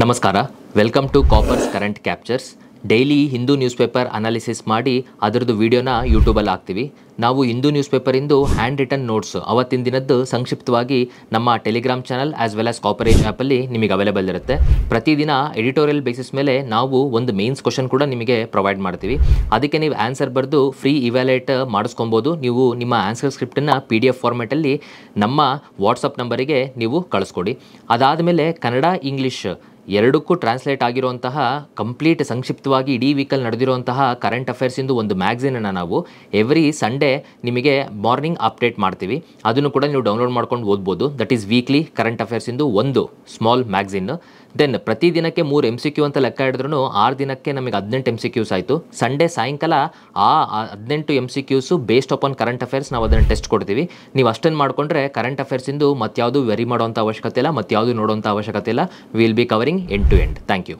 ನಮಸ್ಕಾರ welcome to Coppers current captures daily Hindu newspaper analysis ಮಾಡಿ ಅದರದ್ದು ವಿಡಿಯೋನ ಯೂಟ್ಯೂಬಲ್ಲಿ ಹಾಕ್ತೀವಿ ನಾವು ಹಿಂದೂ ನ್ಯೂಸ್ ಪೇಪರಿಂದು ಹ್ಯಾಂಡ್ ರಿಟನ್ ನೋಟ್ಸ್ ಅವತ್ತಿನ ದಿನದ್ದು ಸಂಕ್ಷಿಪ್ತವಾಗಿ ನಮ್ಮ Telegram channel as well as ಕಾಪರೇಷನ್ ಆ್ಯಪಲ್ಲಿ ನಿಮಗೆ ಅವೈಲೇಬಲ್ ಇರುತ್ತೆ ಪ್ರತಿದಿನ ಎಡಿಟೋರಿಯಲ್ ಬೇಸಿಸ್ ಮೇಲೆ ನಾವು ಒಂದು ಮೇನ್ಸ್ ಕ್ವಶನ್ ಕೂಡ ನಿಮಗೆ ಪ್ರೊವೈಡ್ ಮಾಡ್ತೀವಿ ಅದಕ್ಕೆ ನೀವು ಆನ್ಸರ್ ಬರೆದು ಫ್ರೀ ಇವ್ಯಾಲೇಟ್ ಮಾಡಿಸ್ಕೊಬೋದು ನೀವು ನಿಮ್ಮ ಆನ್ಸರ್ ಸ್ಕ್ರಿಪ್ಟನ್ನು ಪಿ ಡಿ ಎಫ್ ಫಾರ್ಮೆಟಲ್ಲಿ ನಮ್ಮ ವಾಟ್ಸಪ್ ನಂಬರಿಗೆ ನೀವು ಕಳಿಸ್ಕೊಡಿ ಅದಾದಮೇಲೆ ಕನ್ನಡ ಇಂಗ್ಲೀಷ್ ಎರಡಕ್ಕೂ ಟ್ರಾನ್ಸ್ಲೇಟ್ ಆಗಿರುವಂತಹ ಕಂಪ್ಲೀಟ್ ಸಂಕ್ಷಿಪ್ತವಾಗಿ ಇಡೀ ವೀಕಲ್ಲಿ ನಡೆದಿರುವಂತಹ ಕರೆಂಟ್ ಅಫೇರ್ಸಿಂದು ಒಂದು ಮ್ಯಾಗ್ಝಿನನ್ನು ನಾವು ಎವ್ರಿ ಸಂಡೇ ನಿಮಗೆ ಮಾರ್ನಿಂಗ್ ಅಪ್ಡೇಟ್ ಮಾಡ್ತೀವಿ ಅದನ್ನು ಕೂಡ ನೀವು ಡೌನ್ಲೋಡ್ ಮಾಡ್ಕೊಂಡು ಓದ್ಬೋದು ದಟ್ ಈಸ್ ವೀಕ್ಲಿ ಕರೆಂಟ್ ಅಫೇರ್ಸಿಂದು ಒಂದು ಸ್ಮಾಲ್ ಮ್ಯಾಗ್ಝಿನ್ನು ದೆನ್ ಪ್ರತಿದಿನಕ್ಕೆ ಮೂರು ಎಮ್ ಸಿ ಕ್ಯೂ ಅಂತ ಲೆಕ್ಕ ಹಿಡಿದ್ರೂ ಆರು ದಿನಕ್ಕೆ ನಮಗೆ ಹದಿನೆಂಟು ಎಮ್ ಸಿ ಕ್ಯೂಸ್ ಆಯಿತು ಸಂಡೇ ಸಾಯಂಕಾಲ ಆ ಹದಿನೆಂಟು M C Qs based upon current affairs ನಾವು ಅದನ್ನು ಟೆಸ್ಟ್ ಕೊಡ್ತೀವಿ ನೀವು ಅಷ್ಟನ್ನು ಮಾಡಿಕೊಂಡ್ರೆ ಕರೆಂಟ್ ಅಫೇರ್ಸಿಂದು ಯಾವುದು ವೆರಿ ಮಾಡುವಂಥ ಅವಶ್ಯಕತೆ ಇಲ್ಲ ಯಾವುದು ನೋಡುವಂಥ ಅವಶ್ಯಕತೆ ಇಲ್ಲ will be covering end to end thank you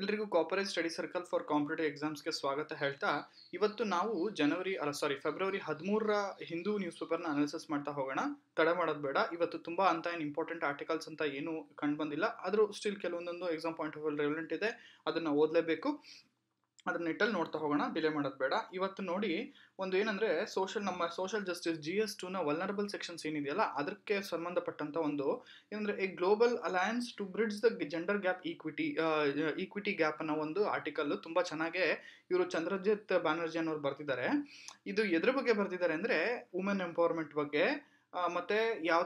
ಎಲ್ರಿಗೂ ಕಾಪರೇಜ್ ಸ್ಟಡಿ ಸರ್ಕಲ್ ಫಾರ್ ಕಾಂಪಿಟೇಟಿವ್ ಎಕ್ಸಾಮ್ಸ್ಗೆ ಸ್ವಾಗತ ಹೇಳ್ತಾ ಇವತ್ತು ನಾವು ಜನವರಿ ಅಲ್ಲ ಸಾರಿ ಫೆಬ್ರವರಿ ಹದಿಮೂರರ ಹಿಂದೂ ನ್ಯೂಸ್ ಪೇಪರ್ನ ಅನಾಲಿಸಿಸ್ ಮಾಡ್ತಾ ಹೋಗೋಣ ತಡ ಮಾಡೋದು ಬೇಡ ಇವತ್ತು ತುಂಬ ಅಂತ ಏನು ಇಂಪಾರ್ಟೆಂಟ್ ಆರ್ಟಿಕಲ್ಸ್ ಅಂತ ಏನು ಕಂಡು ಬಂದಿಲ್ಲ ಆದರೂ ಸ್ಟಿಲ್ ಕೆಲವೊಂದೊಂದು ಎಕ್ಸಾಮ್ ಪಾಯಿಂಟ್ ಆಫ್ ರೆಲೆವೆಂಟ್ ಇದೆ ಅದನ್ನು ಓದಲೇಬೇಕು ಅದ್ರ ನಿಟ್ಟಲ್ಲಿ ನೋಡ್ತಾ ಹೋಗೋಣ ಬಿಲೆ ಮಾಡೋದು ಬೇಡ ಇವತ್ತು ನೋಡಿ ಒಂದು ಏನಂದ್ರೆ ಸೋಷಲ್ ನಮ್ಮ ಸೋಷಿಯಲ್ ಜಸ್ಟಿಸ್ ಜಿ ಎಸ್ ಟುನ ವಲ್ನರಬಲ್ ಸೆಕ್ಷನ್ಸ್ ಏನಿದೆಯಲ್ಲ ಅದಕ್ಕೆ ಸಂಬಂಧಪಟ್ಟಂತ ಒಂದು ಏನಂದ್ರೆ a global alliance to bridge the gender gap equity equity gap ಅನ್ನೋ ಒಂದು ಆರ್ಟಿಕಲ್ ತುಂಬಾ ಚೆನ್ನಾಗೆ ಇವರು ಚಂದ್ರಜಿತ್ ಬ್ಯಾನರ್ಜಿ ಅನ್ನೋರು ಬರ್ತಿದ್ದಾರೆ ಇದು ಎದ್ರ ಬಗ್ಗೆ ಬರ್ತಿದ್ದಾರೆ ಅಂದ್ರೆ ವುಮೆನ್ ಎಂಪವರ್ಮೆಂಟ್ ಬಗ್ಗೆ ಮತ್ತೆ ಯಾವ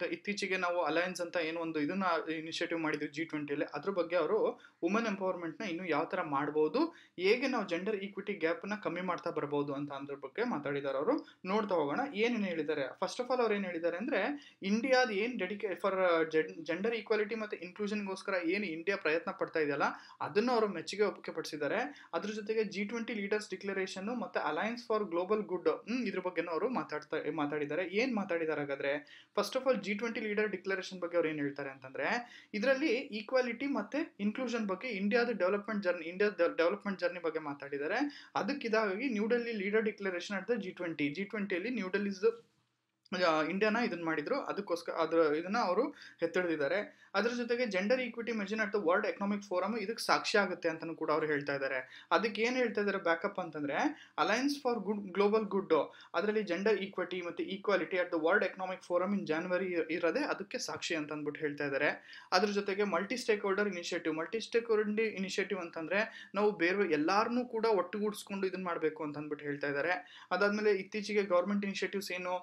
ತ ಇತ್ತೀಚೆಗೆ ನಾವು ಅಲಯನ್ಸ್ ಅಂತ ಏನೋ ಒಂದು ಇದನ್ನ ಇನಿಷಿಯೇಟಿವ್ ಮಾಡಿದ್ವಿ ಜಿ ಟ್ವೆಂಟಿಯಲ್ಲಿ ಅದ್ರ ಬಗ್ಗೆ ಅವರು ವುಮೆನ್ ಎಂಪವರ್ಮೆಂಟ್ನ ಇನ್ನು ಯಾವ ಥರ ಮಾಡ್ಬೋದು ಹೇಗೆ ನಾವು ಜೆಂಡರ್ ಈಕ್ವಿಟಿ ಗ್ಯಾಪ್ನ ಕಮ್ಮಿ ಮಾಡ್ತಾ ಬರ್ಬೋದು ಅಂತ ಅಂದ್ರ ಬಗ್ಗೆ ಮಾತಾಡಿದ್ದಾರೆ ಅವರು ನೋಡ್ತಾ ಹೋಗೋಣ ಏನೇನು ಹೇಳಿದ್ದಾರೆ ಫಸ್ಟ್ ಆಫ್ ಆಲ್ ಅವ್ರು ಏನು ಹೇಳಿದ್ದಾರೆ ಅಂದರೆ ಇಂಡಿಯಾದ ಏನು ಡೆಡಿಕೇ ಫಾರ್ ಜೆಂಡರ್ ಈಕ್ವಾಲಿಟಿ ಮತ್ತು ಇನ್ಕ್ಲೂಷನ್ಗೋಸ್ಕರ ಏನು ಇಂಡಿಯಾ ಪ್ರಯತ್ನ ಪಡ್ತಾ ಇದೆಯಲ್ಲ ಅದನ್ನು ಅವರು ಮೆಚ್ಚುಗೆ ಒಪ್ಪಿಗೆ ಪಡಿಸಿದ್ದಾರೆ ಅದ್ರ ಜೊತೆಗೆ ಜಿ ಟ್ವೆಂಟಿ ಲೀಡರ್ಸ್ ಡಿಕ್ಲರೇಷನ್ ಮತ್ತು ಅಲಯನ್ಸ್ ಫಾರ್ ಗ್ಲೋಬಲ್ ಗುಡ್ ಇದ್ರ ಬಗ್ಗೆನೂ ಅವರು ಮಾತಾಡ್ತಾ ಮಾತಾಡ್ತಾರೆ ಮಾತಾಡಿದ್ದಾರೆ ಏನು ಮಾತಾಡಿದ್ದಾರೆ ಹಾಗಾದ್ರೆ first of all G twenty leader declaration ಬಗ್ಗೆ ಅವ್ರು ಏನ್ ಹೇಳ್ತಾರೆ ಅಂತಂದ್ರೆ ಇದರಲ್ಲಿ ಈಕ್ವಾಲಿಟಿ ಮತ್ತೆ ಇನ್ಕ್ಲೂಷನ್ ಬಗ್ಗೆ ಇಂಡಿಯಾದ ಡೆವಲಪ್ಮೆಂಟ್ ಜರ್ನಿ ಇಂಡಿಯಾದ ಡೆವಲಪ್ಮೆಂಟ್ ಜರ್ನಿ ಬಗ್ಗೆ ಮಾತಾಡಿದ್ದಾರೆ ಅದಕ್ಕಿದಾಗಿ New Delhi leader declaration at G twenty ಜಿ ಟ್ವೆಂಟಿಯಲ್ಲಿ ನ್ಯೂ ಡೆಲ್ಲಿ ಇಂಡಿಯಾನ ಇದನ್ನ ಮಾಡಿದ್ರು ಅದಕ್ಕೋಸ್ಕರ ಅದ್ರ ಇದನ್ನ ಅವರು ಎತ್ತಿಡಿದಿದ್ದಾರೆ ಅದ್ರ ಜೊತೆಗೆ gender equity mission at the world economic forum ಇದಕ್ಕೆ ಸಾಕ್ಷಿ ಆಗುತ್ತೆ ಅಂತಲೂ ಕೂಡ ಅವ್ರು ಹೇಳ್ತಾ ಇದ್ದಾರೆ ಅದಕ್ಕೆ ಏನು ಹೇಳ್ತಾ ಇದ್ದಾರೆ ಬ್ಯಾಕಪ್ ಅಂತಂದರೆ alliance for good global good ಅದರಲ್ಲಿ ಜೆಂಡರ್ ಈಕ್ವಿಟಿ ಮತ್ತು equality at the world economic forum in January ಇರೋದೇ ಅದಕ್ಕೆ ಸಾಕ್ಷಿ ಅಂತ ಅಂದ್ಬಿಟ್ಟು ಹೇಳ್ತಾ ಇದ್ದಾರೆ ಅದ್ರ ಜೊತೆಗೆ multi stakeholder initiative multi stakeholder initiative ಅಂತಂದರೆ ನಾವು ಬೇರೆ ಎಲ್ಲರನ್ನೂ ಕೂಡ ಒಟ್ಟುಗೂಡಿಸ್ಕೊಂಡು ಇದನ್ನ ಮಾಡಬೇಕು ಅಂತ ಅಂದ್ಬಿಟ್ಟು ಹೇಳ್ತಾ ಇದ್ದಾರೆ ಅದಾದಮೇಲೆ ಇತ್ತೀಚೆಗೆ ಗೌರ್ಮೆಂಟ್ ಇನಿಷಿಯೇಟಿವ್ಸ್ ಏನು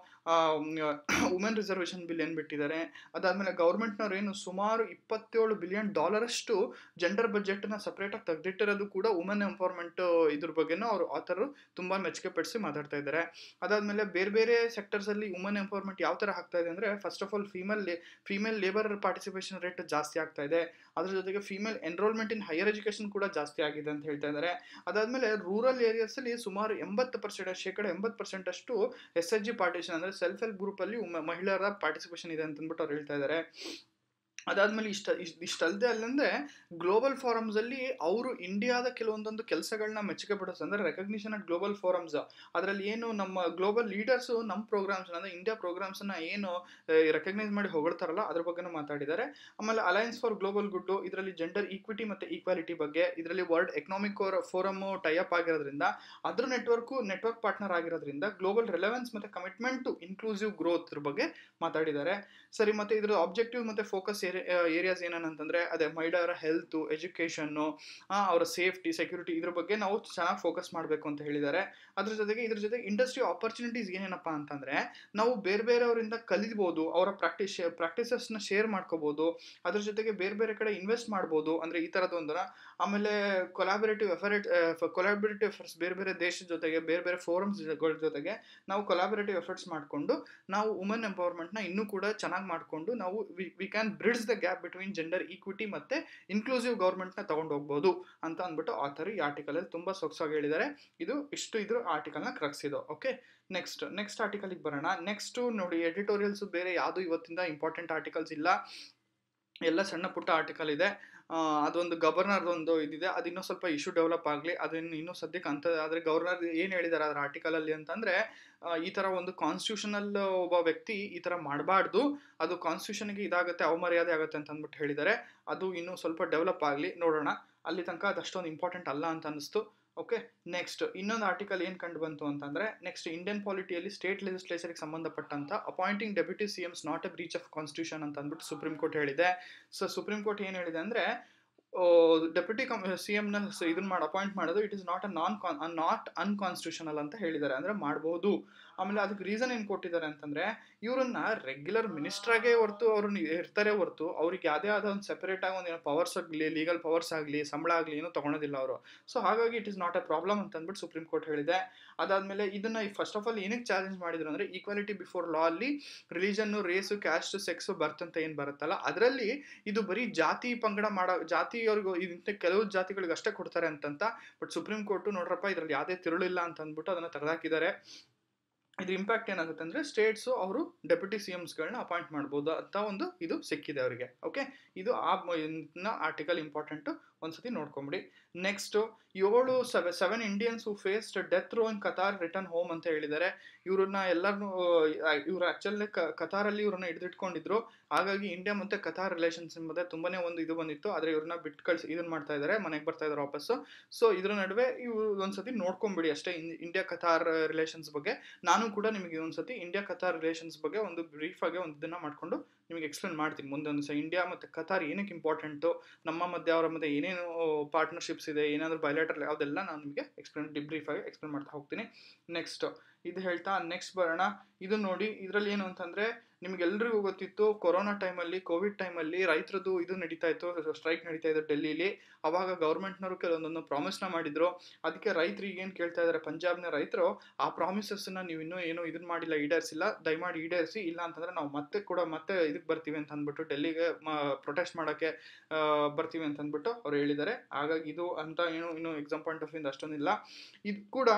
ವುಮೆನ್ ರಿಸರ್ವೇಷನ್ ಬಿಲ್ ಏನು ಬಿಟ್ಟಿದ್ದಾರೆ ಅದಾದಮೇಲೆ ಗೌರ್ಮೆಂಟ್ನವ್ರು ಏನು ಸುಮಾರು ಇಪ್ಪತ್ತೇಳು ಬಿಲಿಯನ್ ಡಾಲರಷ್ಟು ಜೆಂಡರ್ ಬಜೆಟ್ನ ಸಪ್ರೇಟಾಗಿ ತೆಗೆದಿಟ್ಟಿರೋದು ಕೂಡ ವುಮೆನ್ ಎಂಪವರ್ಮೆಂಟ್ ಇದ್ರ ಬಗ್ಗೆನೂ ಅವರು ಥರ ತುಂಬ ಮೆಚ್ಚುಗೆ ಪಡಿಸಿ ಮಾತಾಡ್ತಾ ಇದ್ದಾರೆ ಅದಾದಮೇಲೆ ಬೇರೆ ಬೇರೆ ಸೆಕ್ಟರ್ಸಲ್ಲಿ ವುಮೆನ್ ಎಂಪವರ್ಮೆಂಟ್ ಯಾವ ಥರ ಆಗ್ತಾ ಇದೆ ಅಂದರೆ first of all female female labour participation rate ಜಾಸ್ತಿ ಆಗ್ತಾ ಇದೆ ಅದ್ರ ಜೊತೆಗೆ female enrolment in higher education ಕೂಡ ಜಾಸ್ತಿ ಆಗಿದೆ ಅಂತ ಹೇಳ್ತಾ ಇದ್ದಾರೆ ಅದಾದಮೇಲೆ ರೂರಲ್ ಏರಿಯಾಸಲ್ಲಿ ಸುಮಾರು ಎಂಬತ್ತು ಪರ್ಸೆಂಟ್ ಶೇಕಡ ಎಂಬತ್ತು ಪರ್ಸೆಂಟ್ ಅಷ್ಟು ಎಸ್ ಎಚ್ ಜಿ ಪಾರ್ಟಿಷನ್ ಅಂದರೆ ಸೆಲ್ಫ್ ಹೆಲ್ಪ್ ಗ್ರೂಪಲ್ಲಿ ಮಹಿಳೆಯರ ಪಾರ್ಟಿಸಿಪೇಷನ್ ಇದೆ ಅಂತ ಅಂದ್ಬಿಟ್ಟು ಅವ್ರು ಹೇಳ್ತಾ ಇದ್ದಾರೆ ಅದಾದಮೇಲೆ ಇಷ್ಟ ಇಷ್ಟು ಇಷ್ಟಲ್ಲದೆ ಗ್ಲೋಬಲ್ ಗ್ಲೋಬಲ್ ಅಲ್ಲಿ ಅವರು ಇಂಡಿಯಾದ ಕೆಲವೊಂದೊಂದು ಕೆಲಸಗಳನ್ನ ಮೆಚ್ಚುಗೆ ಪಡಿಸ್ ಅಂದರೆ ರೆಕಗ್ನಿಷನ್ ಅಟ್ ಗ್ಲೋಬಲ್ ಫೋರಮ್ಸ್ ಅದರಲ್ಲಿ ಏನು ನಮ್ಮ ಗ್ಲೋಬಲ್ ಲೀಡರ್ಸು ನಮ್ಮ ಪ್ರೋಗ್ರಾಮ್ಸ್ ಅಂದರೆ ಇಂಡಿಯಾ ಪ್ರೋಗ್ರಾಮ್ಸನ್ನ ಏನು ರೆಕಗ್ನೈಸ್ ಮಾಡಿ ಹೊಗಳ್ತಾರಲ್ಲ ಅದ್ರ ಬಗ್ಗೆನೂ ಮಾತಾಡಿದ್ದಾರೆ ಆಮೇಲೆ ಅಲಯನ್ಸ್ ಫಾರ್ ಗ್ಲೋಬಲ್ ಗುಡ್ಡು ಇದರಲ್ಲಿ ಜೆಂಡರ್ ಈಕ್ವಿಟಿ ಮತ್ತು ಈಕ್ವಾಲಿಟಿ ಬಗ್ಗೆ ಇದರಲ್ಲಿ ವರ್ಲ್ಡ್ ಎಕನಾಮಿಕ್ ಫೋರಮು ಟೈಅಪ್ ಆಗಿರೋದ್ರಿಂದ ಅದ್ರ ನೆಟ್ವರ್ಕು ನೆಟ್ವರ್ಕ್ ಪಾರ್ಟ್ನರ್ ಆಗಿರೋದ್ರಿಂದ ಗ್ಲೋಬಲ್ ರಿಲೆವೆನ್ಸ್ ಮತ್ತು ಕಮಿಟ್ಮೆಂಟ್ ಟು ಇನ್ಕ್ಲೂಸಿವ್ ಗ್ರೋತ್ ಬಗ್ಗೆ ಮಾತಾಡಿದ್ದಾರೆ ಸರಿ ಮತ್ತು ಇದರ ಆಬ್ಜೆಕ್ಟಿವ್ ಮತ್ತು ಫೋಕಸ್ ಏರಿಯಾ ಏರಿಯಾಸ್ ಏನಂತಂದ್ರೆ ಅದೇ ಮಹಿಳೆಯರ ಹೆಲ್ತು ಎಜುಕೇಷನ್ನು ಅವರ ಸೇಫ್ಟಿ ಸೆಕ್ಯೂರಿಟಿ ಇದ್ರ ಬಗ್ಗೆ ನಾವು ಚೆನ್ನಾಗಿ ಫೋಕಸ್ ಮಾಡಬೇಕು ಅಂತ ಹೇಳಿದ್ದಾರೆ ಅದ್ರ ಜೊತೆಗೆ ಇದ್ರ ಜೊತೆ ಇಂಡಸ್ಟ್ರಿ ಆಪರ್ಚುನಿಟೀಸ್ ಏನೇನಪ್ಪ ಅಂತಂದರೆ ನಾವು ಬೇರೆ ಬೇರೆಯವರಿಂದ ಕಲಿಬೋದು ಅವರ ಪ್ರಾಕ್ಟೀಸ್ ಪ್ರಾಕ್ಟೀಸಸ್ನ ಶೇರ್ ಮಾಡ್ಕೋಬಹುದು ಅದ್ರ ಜೊತೆಗೆ ಬೇರೆ ಬೇರೆ ಕಡೆ ಇನ್ವೆಸ್ಟ್ ಮಾಡ್ಬೋದು ಅಂದರೆ ಈ ಥರದೊಂದರ ಆಮೇಲೆ ಕೊಲಾಬರೇಟಿವ್ ಎಫರ್ಟ್ ಕೊಲಾಬರೇಟಿವ್ ಎಫರ್ಟ್ಸ್ ಬೇರೆ ಬೇರೆ ದೇಶದ ಜೊತೆಗೆ ಬೇರೆ ಬೇರೆ ಫೋರಮ್ಸ್ ಜೊತೆಗೆ ನಾವು ಕೊಲಾಬರೇಟಿವ್ ಎಫರ್ಟ್ಸ್ ಮಾಡಿಕೊಂಡು ನಾವು ವುಮೆನ್ ಎಂಪವರ್ಮೆಂಟ್ನ ಇನ್ನೂ ಕೂಡ ಚೆನ್ನಾಗಿ ಮಾಡಿಕೊಂಡು ನಾವು ವಿ ಕ್ಯಾನ್ ಬ್ರಿಡ್ bridge the gap between gender equity ಮತ್ತೆ ಇನ್ಕ್ಲೂಸಿವ್ ನ ತಗೊಂಡು ಹೋಗ್ಬೋದು ಅಂತ ಅಂದ್ಬಿಟ್ಟು ಆಥರ್ ಈ ಅಲ್ಲಿ ತುಂಬಾ ಸೊಗ್ಸಾಗಿ ಹೇಳಿದ್ದಾರೆ ಇದು ಇಷ್ಟು ಇದ್ರ ಆರ್ಟಿಕಲ್ನ ಕ್ರಕ್ಸಿದು ಓಕೆ ನೆಕ್ಸ್ಟ್ ನೆಕ್ಸ್ಟ್ ಗೆ ಬರೋಣ ನೆಕ್ಸ್ಟು ನೋಡಿ ಎಡಿಟೋರಿಯಲ್ಸ್ ಬೇರೆ ಯಾವುದು ಇವತ್ತಿಂದ ಇಂಪಾರ್ಟೆಂಟ್ ಆರ್ಟಿಕಲ್ಸ್ ಇಲ್ಲ ಎಲ್ಲ ಸಣ್ಣ ಪುಟ್ಟ ಆರ್ಟಿಕಲ್ ಇದೆ ಅದೊಂದು ಗವರ್ನರ್ದೊಂದು ಇದಿದೆ ಅದು ಇನ್ನೂ ಸ್ವಲ್ಪ ಇಶ್ಯೂ ಡೆವಲಪ್ ಆಗಲಿ ಅದನ್ನು ಇನ್ನೂ ಸದ್ಯಕ್ಕೆ ಅಂತ ಆದರೆ ಗವರ್ನರ್ ಏನು ಹೇಳಿದ್ದಾರೆ ಅದರ ಆರ್ಟಿಕಲಲ್ಲಿ ಅಂತಂದರೆ ಈ ಥರ ಒಂದು ಕಾನ್ಸ್ಟಿಟ್ಯೂಷನಲ್ ಒಬ್ಬ ವ್ಯಕ್ತಿ ಈ ಥರ ಮಾಡಬಾರ್ದು ಅದು ಕಾನ್ಸ್ಟಿಟ್ಯೂಷನ್ಗೆ ಇದಾಗುತ್ತೆ ಅವಮರ್ಯಾದೆ ಆಗುತ್ತೆ ಅಂತ ಅಂದ್ಬಿಟ್ಟು ಹೇಳಿದ್ದಾರೆ ಅದು ಇನ್ನೂ ಸ್ವಲ್ಪ ಡೆವಲಪ್ ಆಗಲಿ ನೋಡೋಣ ಅಲ್ಲಿ ತನಕ ಅದಷ್ಟೊಂದು ಇಂಪಾರ್ಟೆಂಟ್ ಅಲ್ಲ ಅಂತ ಅನ್ನಿಸ್ತು ಓಕೆ ನೆಕ್ಸ್ಟ್ ಇನ್ನೊಂದು ಆರ್ಟಿಕಲ್ ಏನು ಕಂಡು ಬಂತು ಅಂತಂದರೆ ನೆಕ್ಸ್ಟ್ ಇಂಡಿಯನ್ ಪಾಲಿಟಿಯಲ್ಲಿ ಸ್ಟೇಟ್ ಲೆಜಿಸ್ಲೇಚರ್ಗೆ ಸಂಬಂಧಪಟ್ಟಂಥ appointing deputy C Ms not a breach of constitution ಅಂತ ಅಂದ್ಬಿಟ್ಟು ಸುಪ್ರೀಂ ಕೋರ್ಟ್ ಹೇಳಿದೆ ಸೊ ಸುಪ್ರೀಂ ಕೋರ್ಟ್ ಏನು ಹೇಳಿದೆ ಅಂದರೆ ಡೆಪ್ಯೂಟಿ ಕಮ್ ಸಿ ಎಮ್ನ ಇದನ್ನ ಮಾಡಿ ಅಪಾಯಿಂಟ್ ಮಾಡೋದು it is not a non con not unconstitutional ಅಂತ ಹೇಳಿದ್ದಾರೆ ಅಂದರೆ ಮಾಡಬಹುದು ಆಮೇಲೆ ಅದಕ್ಕೆ ರೀಸನ್ ಏನು ಕೊಟ್ಟಿದ್ದಾರೆ ಅಂತಂದರೆ ಇವರನ್ನ ರೆಗ್ಯುಲರ್ ಮಿನಿಸ್ಟ್ರಾಗೇ ಹೊರ್ತು ಅವ್ರನ್ನ ಇರ್ತಾರೆ ಹೊರ್ತು ಅವ್ರಿಗೆ ಯಾವುದೇ ಆದ ಒಂದು ಸೆಪರೇಟಾಗಿ ಒಂದು ಏನೋ ಪವರ್ಸ್ ಆಗಲಿ ಲೀಗಲ್ ಪವರ್ಸ್ ಆಗಲಿ ಸಂಬಳ ಆಗಲಿ ಏನೂ ತೊಗೊಳೋದಿಲ್ಲ ಅವರು ಸೊ ಹಾಗಾಗಿ it is not a problem ಅಂತ ಅಂದ್ಬಿಟ್ಟು ಸುಪ್ರೀಂ ಕೋರ್ಟ್ ಹೇಳಿದೆ ಅದಾದಮೇಲೆ ಇದನ್ನು ಫಸ್ಟ್ ಆಫ್ ಆಲ್ ಏನಕ್ಕೆ ಚಾಲೆಂಜ್ ಮಾಡಿದ್ರು ಅಂದರೆ ಈಕ್ವಾಲಿಟಿ ಬಿಫೋರ್ ಲಾ ಅಲ್ಲಿ religion race caste sex birth ಅಂತ ಏನು ಬರುತ್ತಲ್ಲ ಅದರಲ್ಲಿ ಇದು ಬರೀ ಜಾತಿ ಪಂಗಡ ಮಾಡೋ ಜಾತಿಯವ್ರಿಗೂ ಇದಂತೆ ಕೆಲವು ಜಾತಿಗಳಿಗೆ ಅಷ್ಟೇ ಕೊಡ್ತಾರೆ ಅಂತಂತ ಬಟ್ ಸುಪ್ರೀಂ ಕೋರ್ಟು ನೋಡ್ರಪ್ಪ ಇದರಲ್ಲಿ ಯಾವುದೇ ತಿರುಳಿಲ್ಲ ಅಂತ ಅಂದ್ಬಿಟ್ಟು ಅದನ್ನು ತೆಗೆದಾಕಿದ್ದಾರೆ ಇದ್ರ ಇಂಪ್ಯಾಕ್ಟ್ ಏನಾಗುತ್ತೆ ಅಂದರೆ ಸ್ಟೇಟ್ಸು ಅವರು ಡೆಪ್ಯೂಟಿ ಸಿ ಎಮ್ಸ್ಗಳನ್ನ ಅಪಾಯಿಂಟ್ ಮಾಡ್ಬೋದು ಅಂತ ಒಂದು ಇದು ಸಿಕ್ಕಿದೆ ಅವರಿಗೆ ಓಕೆ ಇದು ಆ ಆರ್ಟಿಕಲ್ ಇಂಪಾರ್ಟೆಂಟು ಒಂದ್ಸತಿ ನೋಡ್ಕೊಂಬಿಡಿ ನೆಕ್ಸ್ಟ್ ಏಳು ಸೆವೆ seven Indians who faced death row in Qatar return home ಅಂತ ಹೇಳಿದ್ದಾರೆ ಇವ್ರನ್ನ ಎಲ್ಲರನ್ನೂ ಇವ್ರು ಆ್ಯಕ್ಚುಲಿ ಕತಾರಲ್ಲಿ ಇವ್ರನ್ನ ಹಿಡಿದಿಟ್ಕೊಂಡಿದ್ರು ಹಾಗಾಗಿ ಇಂಡಿಯಾ ಮತ್ತೆ ಕತಾರ್ ರಿಲೇಷನ್ಸ್ ಮಧ್ಯೆ ತುಂಬನೇ ಒಂದು ಇದು ಬಂದಿತ್ತು ಆದರೆ ಇವ್ರನ್ನ ಬಿಟ್ಟು ಕಳಿಸಿ ಇದನ್ನ ಮಾಡ್ತಾ ಇದ್ದಾರೆ ಮನೆಗೆ ಬರ್ತಾ ಇದಾರೆ ವಾಪಸ್ಸು ಸೊ ಇದ್ರ ನಡುವೆ ಇವ್ರು ಒಂದ್ಸತಿ ನೋಡ್ಕೊಂಬಿಡಿ ಅಷ್ಟೇ ಇಂಡಿಯಾ ಕತಾರ್ ರಿಲೇಷನ್ಸ್ ಬಗ್ಗೆ ನಾನು ಕೂಡ ನಿಮಗೆ ಒಂದ್ಸತಿ ಇಂಡಿಯಾ ಕತಾರ್ ರಿಲೇಷನ್ಸ್ ಬಗ್ಗೆ ಒಂದು ಬ್ರೀಫ್ ಆಗಿ ಒಂದು ಇದನ್ನ ಮಾಡ್ಕೊಂಡು ನಿಮಗೆ ಎಕ್ಸ್ಪ್ಲೇನ್ ಮಾಡ್ತೀನಿ ಮುಂದೆ ಒಂದು ಇಂಡಿಯಾ ಮತ್ತೆ ಕತಾರ್ ಏನಕ್ಕೆ ಇಂಪಾರ್ಟೆಂಟು ನಮ್ಮ ಮಧ್ಯೆ ಅವರ ಮಧ್ಯೆ ಏನೇ ಏನೇನು ಪಾರ್ಟ್ನರ್ಶಿಪ್ಸ್ ಇದೆ ಏನಾದರೂ ಬಯಲೇಟರ್ ಯಾವುದೆಲ್ಲ ನಾನು ನಿಮಗೆ ಎಕ್ಸ್ಪ್ಲೇನ್ ಡಿಬ್ರೀಫಾಗಿ ಎಕ್ಸ್ಪ್ಲೇನ್ ಮಾಡ್ತಾ ಹೋಗ್ತೀನಿ ನೆಕ್ಸ್ಟ್ ಇದು ಹೇಳ್ತಾ ನೆಕ್ಸ್ಟ್ ಬರೋಣ ಇದು ನೋಡಿ ಇದರಲ್ಲಿ ಏನು ಅಂತಂದರೆ ನಿಮ್ಗೆಲ್ರಿಗೂ ಗೊತ್ತಿತ್ತು ಕೊರೋನಾ ಟೈಮಲ್ಲಿ ಕೋವಿಡ್ ಟೈಮಲ್ಲಿ ರೈತರದ್ದು ಇದು ನಡೀತಾ ಇತ್ತು ಸ್ಟ್ರೈಕ್ ನಡೀತಾ ಇದ್ರು ಡೆಲ್ಲಿಲಿ ಅವಾಗ ಗೌರ್ಮೆಂಟ್ನವರು ಕೆಲವೊಂದೊಂದು ಪ್ರಾಮಿಸ್ನ ಮಾಡಿದ್ರು ಅದಕ್ಕೆ ರೈತರು ಏನು ಕೇಳ್ತಾ ಇದ್ದಾರೆ ಪಂಜಾಬ್ನ ರೈತರು ಆ ಪ್ರಾಮಿಸಸ್ನ ನೀವು ಇನ್ನೂ ಏನೂ ಇದನ್ನ ಮಾಡಿಲ್ಲ ಈಡೇರಿಸಿಲ್ಲ ದಯಮಾಡಿ ಈಡೇರಿಸಿ ಇಲ್ಲ ಅಂತಂದರೆ ನಾವು ಮತ್ತೆ ಕೂಡ ಮತ್ತೆ ಇದಕ್ಕೆ ಬರ್ತೀವಿ ಅಂತ ಅಂದ್ಬಿಟ್ಟು ಡೆಲ್ಲಿಗೆ ಪ್ರೊಟೆಸ್ಟ್ ಮಾಡೋಕ್ಕೆ ಬರ್ತೀವಿ ಅಂತ ಅಂದ್ಬಿಟ್ಟು ಅವ್ರು ಹೇಳಿದ್ದಾರೆ ಹಾಗಾಗಿ ಇದು ಅಂತ ಏನು ಇನ್ನೂ ಎಕ್ಸಾಮ್ ಪಾಯಿಂಟ್ ಆಫ್ ಇಂದ ಅಷ್ಟೊಂದಿಲ್ಲ ಇದು ಕೂಡ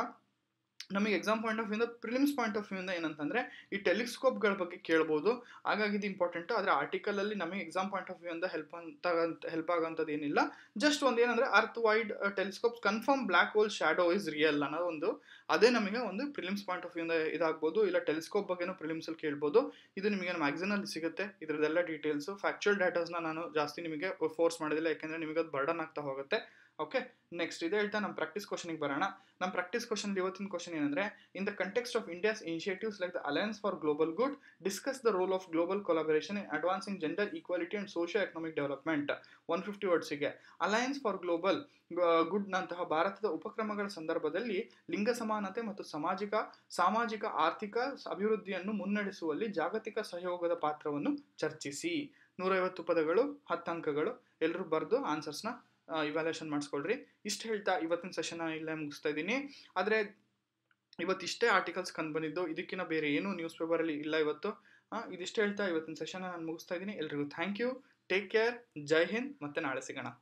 ನಮಗೆ ಎಕ್ಸಾಮ್ ಪಾಯಿಂಟ್ ಆಫ್ ಇಂದ ಪ್ರಿಲಿಮ್ಸ್ ಪಾಯಿಂಟ್ ಆಫ್ ಇಂದ ಏನಂತಂದರೆ ಈ ಟೆಲಿಸ್ಕೋಪ್ಗಳ ಬಗ್ಗೆ ಕೇಳ್ಬೋದು ಹಾಗಾಗಿ ಇದು ಇಂಪಾರ್ಟೆಂಟು ಆದರೆ ಆರ್ಟಿಕಲಲ್ಲಿ ನಮಗೆ ಎಕ್ಸಾಮ್ ಪಾಯಿಂಟ್ ಆಫ್ ವ್ಯೂಯಿಂದ ಹೆಲ್ಪ್ ಅಂತ ಹೆಲ್ಪ್ ಆಗೋಂಥದ್ದು ಏನಿಲ್ಲ ಜಸ್ಟ್ ಒಂದು ಏನಂದರೆ earth wide telescope confirm black hole shadow is real ಅನ್ನೋ ಒಂದು ಅದೇ ನಮಗೆ ಒಂದು ಪ್ರಿಲಿಮ್ಸ್ ಪಾಯಿಂಟ್ ಆಫ್ ವ್ಯೂಯಿಂದ ಇದಾಗ್ಬೋದು ಇಲ್ಲ ಟೆಲಿಸ್ಕೋಪ್ ಪ್ರಿಲಿಮ್ಸ್ ಅಲ್ಲಿ ಕೇಳ್ಬೋದು ಇದು ನಿಮಗೆ ಮ್ಯಾಗ್ಝಿನಲ್ಲಿ ಸಿಗುತ್ತೆ ಇದರದೆಲ್ಲ ಡೀಟೇಲ್ಸು ಫ್ಯಾಕ್ಚುಯಲ್ ಡಾಟಾಸ್ ನಾನು ಜಾಸ್ತಿ ನಿಮಗೆ ಫೋರ್ಸ್ ಮಾಡೋದಿಲ್ಲ ಯಾಕೆಂದರೆ ನಿಮಗೆ ಅದು ಬರ್ಡನ್ ಆಗ್ತಾ ಹೋಗುತ್ತೆ ಓಕೆ ನೆಕ್ಸ್ಟ್ ಇದೇ ಹೇಳ್ತಾ ನಮ್ಮ ಪ್ರಾಕ್ಟೀಸ್ ಕ್ವಶನಿಗೆ ಬರೋಣ ನಮ್ಮ ಪ್ರಾಕ್ಟೀಸ್ ಕ್ವಶನ್ ಇವತ್ತಿನ ಕ್ವಶನ್ ಏನಂದ್ರೆ in the context of India's initiatives like the alliance for global good discuss the role of global collaboration in advancing gender equality and socio economic development one fifty ವರ್ಡ್ಸಿಗೆ alliance for global ಗುಡ್ನಂತಹ ಭಾರತದ ಉಪಕ್ರಮಗಳ ಸಂದರ್ಭದಲ್ಲಿ ಲಿಂಗ ಸಮಾನತೆ ಮತ್ತು ಸಾಮಾಜಿಕ ಸಾಮಾಜಿಕ ಆರ್ಥಿಕ ಅಭಿವೃದ್ಧಿಯನ್ನು ಮುನ್ನಡೆಸುವಲ್ಲಿ ಜಾಗತಿಕ ಸಹಯೋಗದ ಪಾತ್ರವನ್ನು ಚರ್ಚಿಸಿ ನೂರೈವತ್ತು ಪದಗಳು ಹತ್ತು ಅಂಕಗಳು ಎಲ್ಲರೂ ಬರೆದು ಆನ್ಸರ್ಸ್ನ ಇವ್ಯಾಲ್ಯೂಷನ್ ಮಾಡಿಸ್ಕೊಳ್ರಿ ಇಷ್ಟು ಹೇಳ್ತಾ ಇವತ್ತಿನ ಸೆಷನ್ ಇಲ್ಲೇ ಮುಗಿಸ್ತಾ ಇದ್ದೀನಿ ಆದರೆ ಇವತ್ತಿಷ್ಟೇ ಆರ್ಟಿಕಲ್ಸ್ ಕಂಡು ಬಂದಿದ್ದು ಇದಕ್ಕಿಂತ ಬೇರೆ ಏನೂ ನ್ಯೂಸ್ ಪೇಪರಲ್ಲಿ ಇಲ್ಲ ಇವತ್ತು ಇದಿಷ್ಟು ಹೇಳ್ತಾ ಇವತ್ತಿನ ಸೆಷನ್ ನಾನು ಮುಗಿಸ್ತಾ ಇದ್ದೀನಿ ಎಲ್ರಿಗೂ ಥ್ಯಾಂಕ್ ಯು ಟೇಕ್ ಕೇರ್ ಜೈ ಹಿಂದ್ ಮತ್ತೆ ನಾಳೆ ಸಿಗೋಣ